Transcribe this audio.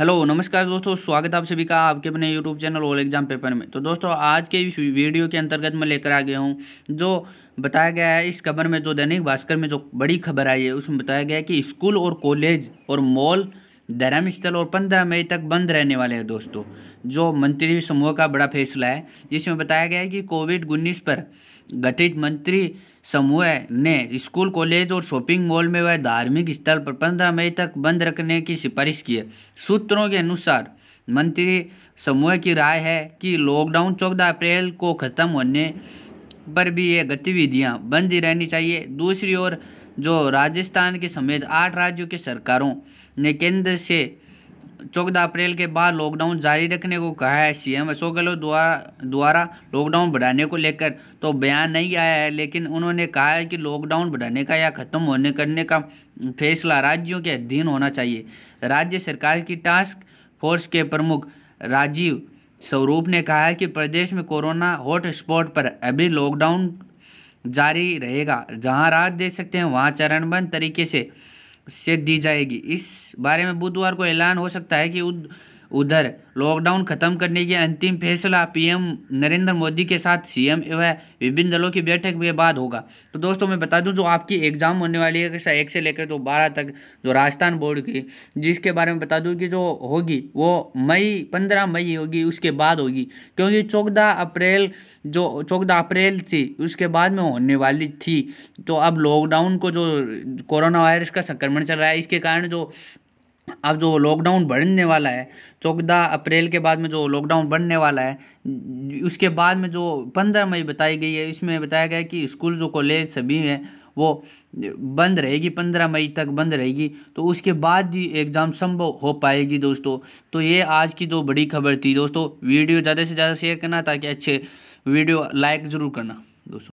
hello नमस्कार दोस्तों स्वागत आप सभी का आपके अपने YouTube channel all exam paper में तो दोस्तों आज के इस वीडियो के अंतर्गत मैं लेकर आ गया हूँ जो बताया गया है इस खबर में जो दैनिक भास्कर में जो बड़ी खबर आई है उसमें बताया गया है कि स्कूल और कॉलेज और मॉल धर्मस्थल और पंद्रह मई तक बंद रहने वाले हैं दोस्तों जो मंत्री समूह का बड़ा फैसला है जिसमें बताया गया है कि कोविड उन्नीस पर गठित मंत्री समूह ने स्कूल कॉलेज और शॉपिंग मॉल में वह धार्मिक स्थल पर पंद्रह मई तक बंद रखने की सिफारिश की है सूत्रों के अनुसार मंत्री समूह की राय है कि लॉकडाउन चौदह अप्रैल को ख़त्म होने पर भी ये गतिविधियां बंद ही रहनी चाहिए दूसरी ओर जो राजस्थान के समेत आठ राज्यों की सरकारों ने केंद्र से चौदह अप्रैल के बाद लॉकडाउन जारी रखने को कहा है सीएम अशोक गहलोत द्वारा द्वारा लॉकडाउन बढ़ाने को लेकर तो बयान नहीं आया है लेकिन उन्होंने कहा है कि लॉकडाउन बढ़ाने का या ख़त्म होने करने का फैसला राज्यों के अधीन होना चाहिए राज्य सरकार की टास्क फोर्स के प्रमुख राजीव स्वरूप ने कहा है कि प्रदेश में कोरोना हॉटस्पॉट पर अभी लॉकडाउन जारी रहेगा जहाँ राहत दे सकते हैं वहां चरणबद्ध तरीके से से दी जाएगी इस बारे में बुधवार को ऐलान हो सकता है कि उधर लॉकडाउन खत्म करने के अंतिम फैसला पीएम नरेंद्र मोदी के साथ सीएम व विभिन्न दलों की बैठक के बाद होगा तो दोस्तों मैं बता दूं जो आपकी एग्ज़ाम होने वाली है कैसा एक से लेकर जो बारह तक जो राजस्थान बोर्ड की जिसके बारे में बता दूं कि जो होगी वो मई पंद्रह मई होगी उसके बाद होगी क्योंकि चौदह अप्रैल जो चौदह अप्रैल थी उसके बाद में होने वाली थी तो अब लॉकडाउन को जो कोरोना वायरस का संक्रमण चल रहा है इसके कारण जो अब जो लॉकडाउन बढ़ने वाला है चौदह अप्रैल के बाद में जो लॉकडाउन बढ़ने वाला है उसके बाद में जो पंद्रह मई बताई गई है इसमें बताया गया है कि स्कूल जो कॉलेज सभी हैं वो बंद रहेगी पंद्रह मई तक बंद रहेगी तो उसके बाद ही एग्ज़ाम संभव हो पाएगी दोस्तों तो ये आज की जो बड़ी खबर थी दोस्तों वीडियो ज़्यादा से ज़्यादा शेयर करना ताकि अच्छे वीडियो लाइक ज़रूर करना दोस्तों